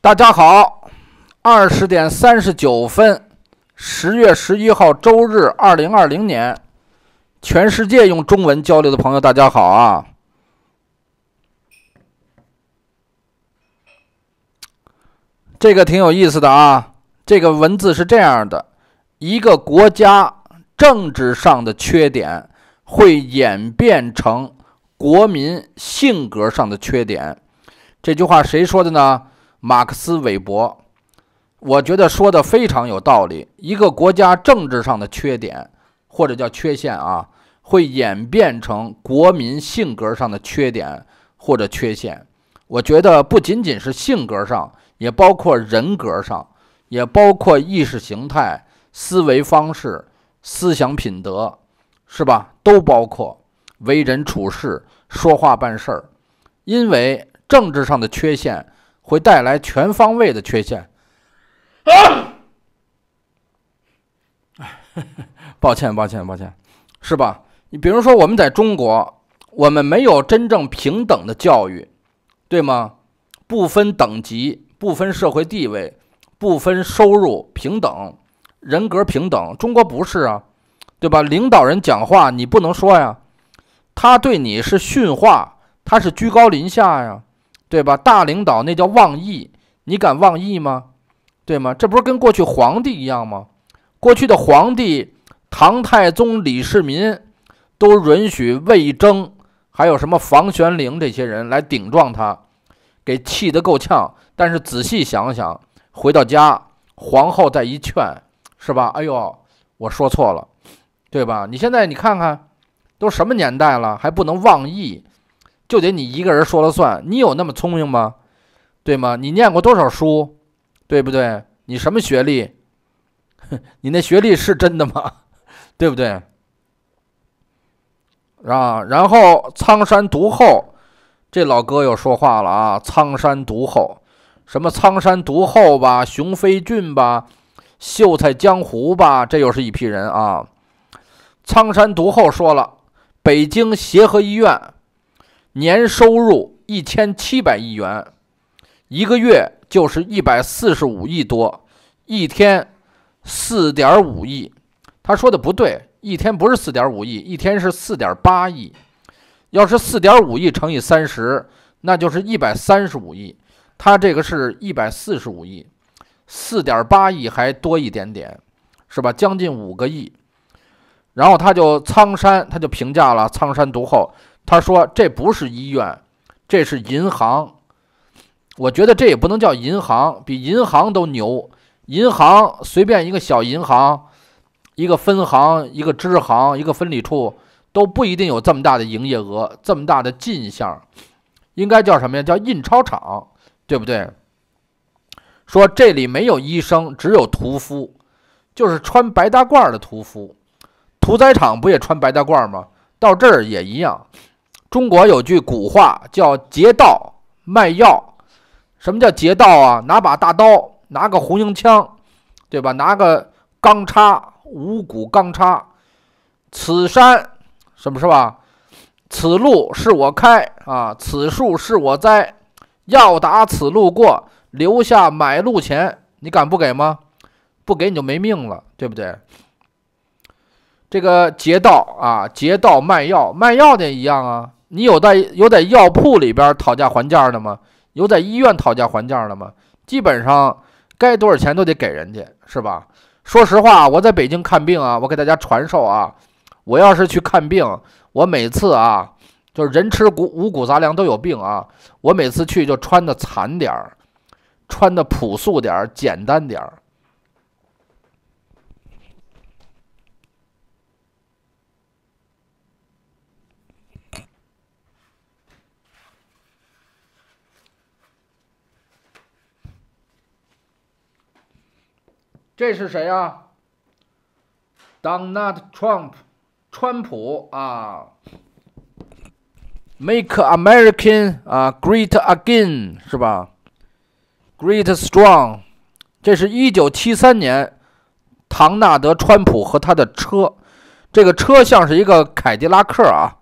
大家好，二十点三十九分，十月十一号周日，二零二零年，全世界用中文交流的朋友，大家好啊！这个挺有意思的啊，这个文字是这样的：一个国家政治上的缺点会演变成国民性格上的缺点。这句话谁说的呢？马克思韦伯，我觉得说的非常有道理。一个国家政治上的缺点或者叫缺陷啊，会演变成国民性格上的缺点或者缺陷。我觉得不仅仅是性格上，也包括人格上，也包括意识形态、思维方式、思想品德，是吧？都包括为人处事、说话办事儿。因为政治上的缺陷。会带来全方位的缺陷。啊！抱歉，抱歉，抱歉，是吧？你比如说，我们在中国，我们没有真正平等的教育，对吗？不分等级，不分社会地位，不分收入，平等，人格平等。中国不是啊，对吧？领导人讲话你不能说呀，他对你是训话，他是居高临下呀。对吧？大领导那叫妄议，你敢妄议吗？对吗？这不是跟过去皇帝一样吗？过去的皇帝，唐太宗李世民都允许魏征，还有什么房玄龄这些人来顶撞他，给气得够呛。但是仔细想想，回到家，皇后再一劝，是吧？哎呦，我说错了，对吧？你现在你看看，都什么年代了，还不能妄议。就得你一个人说了算，你有那么聪明吗？对吗？你念过多少书？对不对？你什么学历？你那学历是真的吗？对不对？啊！然后苍山独后，这老哥又说话了啊！苍山独后，什么苍山独后吧，雄飞俊吧，秀才江湖吧，这又是一批人啊！苍山独后说了，北京协和医院。年收入一千七百亿元，一个月就是一百四十五亿多，一天四点五亿。他说的不对，一天不是四点五亿，一天是四点八亿。要是四点五亿乘以三十，那就是一百三十五亿。他这个是一百四十五亿，四点八亿还多一点点，是吧？将近五个亿。然后他就苍山，他就评价了苍山独后。他说：“这不是医院，这是银行。我觉得这也不能叫银行，比银行都牛。银行随便一个小银行、一个分行、一个支行、一个分理处都不一定有这么大的营业额、这么大的进项。应该叫什么呀？叫印钞厂，对不对？”说这里没有医生，只有屠夫，就是穿白大褂的屠夫。屠宰场不也穿白大褂吗？到这儿也一样。中国有句古话叫“劫道卖药”，什么叫劫道啊？拿把大刀，拿个红缨枪，对吧？拿个钢叉，五股钢叉。此山，什么是吧？此路是我开啊，此树是我栽。要打此路过，留下买路钱，你敢不给吗？不给你就没命了，对不对？这个劫道啊，劫道卖药，卖药的一样啊。你有在有在药铺里边讨价还价的吗？有在医院讨价还价的吗？基本上该多少钱都得给人家，是吧？说实话，我在北京看病啊，我给大家传授啊，我要是去看病，我每次啊，就是人吃五五谷杂粮都有病啊，我每次去就穿的惨点儿，穿的朴素点儿，简单点儿。这是谁呀？Donald Trump，川普啊，Make America 啊 Great Again 是吧？Great Strong，这是一九七三年唐纳德川普和他的车，这个车像是一个凯迪拉克啊，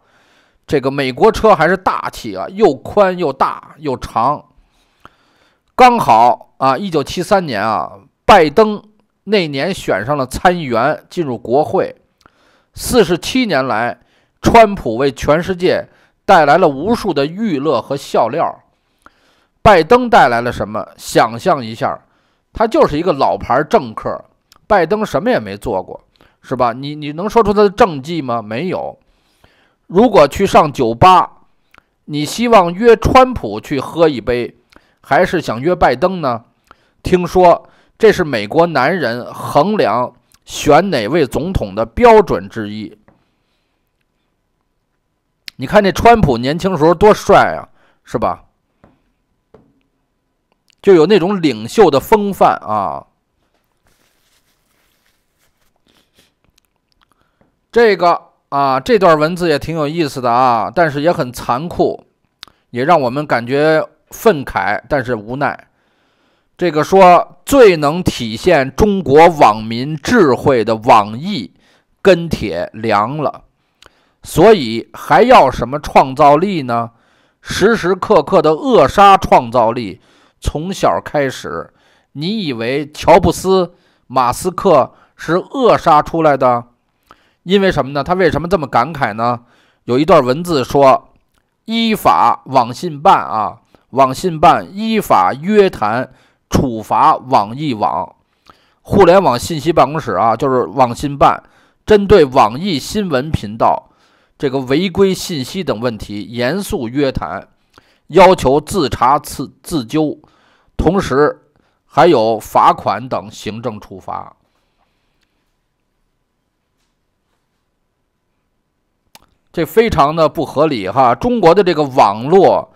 这个美国车还是大气啊，又宽又大又长，刚好啊，一九七三年啊，拜登。那年选上了参议员，进入国会。四十七年来，川普为全世界带来了无数的娱乐和笑料。拜登带来了什么？想象一下，他就是一个老牌政客。拜登什么也没做过，是吧？你你能说出他的政绩吗？没有。如果去上酒吧，你希望约川普去喝一杯，还是想约拜登呢？听说。这是美国男人衡量选哪位总统的标准之一。你看那川普年轻时候多帅啊，是吧？就有那种领袖的风范啊。这个啊，这段文字也挺有意思的啊，但是也很残酷，也让我们感觉愤慨，但是无奈。这个说最能体现中国网民智慧的网易跟帖凉了，所以还要什么创造力呢？时时刻刻的扼杀创造力，从小开始，你以为乔布斯、马斯克是扼杀出来的？因为什么呢？他为什么这么感慨呢？有一段文字说：“依法网信办啊，网信办依法约谈。”处罚网易网，互联网信息办公室啊，就是网信办，针对网易新闻频道这个违规信息等问题，严肃约谈，要求自查自自纠，同时还有罚款等行政处罚。这非常的不合理哈！中国的这个网络。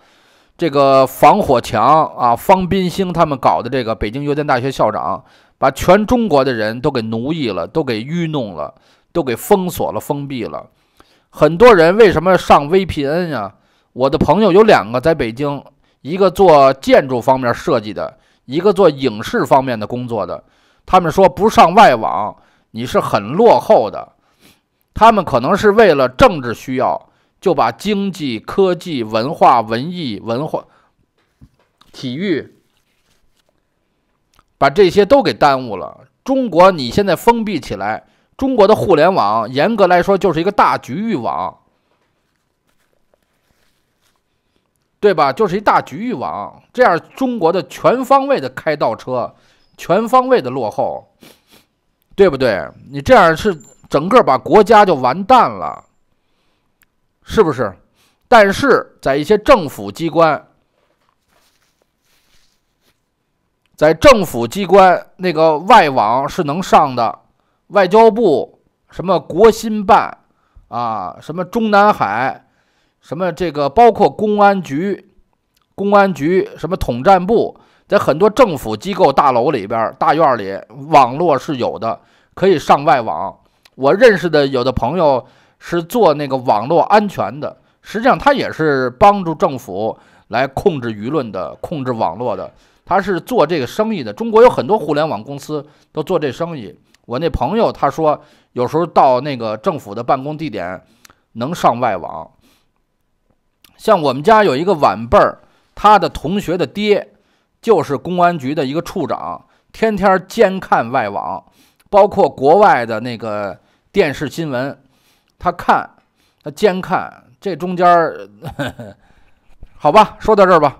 这个防火墙啊，方斌兴他们搞的这个北京邮电大学校长，把全中国的人都给奴役了，都给愚弄了，都给封锁了、封闭了。很多人为什么上 VPN 呀？我的朋友有两个在北京，一个做建筑方面设计的，一个做影视方面的工作的。他们说不上外网你是很落后的，他们可能是为了政治需要。就把经济、科技、文化、文艺、文化、体育，把这些都给耽误了。中国你现在封闭起来，中国的互联网严格来说就是一个大局域网，对吧？就是一大局域网，这样中国的全方位的开倒车，全方位的落后，对不对？你这样是整个把国家就完蛋了。是不是？但是在一些政府机关，在政府机关那个外网是能上的，外交部、什么国新办啊、什么中南海、什么这个包括公安局、公安局什么统战部，在很多政府机构大楼里边、大院里，网络是有的，可以上外网。我认识的有的朋友。是做那个网络安全的，实际上他也是帮助政府来控制舆论的、控制网络的。他是做这个生意的。中国有很多互联网公司都做这生意。我那朋友他说，有时候到那个政府的办公地点能上外网。像我们家有一个晚辈儿，他的同学的爹就是公安局的一个处长，天天监看外网，包括国外的那个电视新闻。他看，他监看，这中间儿，好吧，说到这儿吧。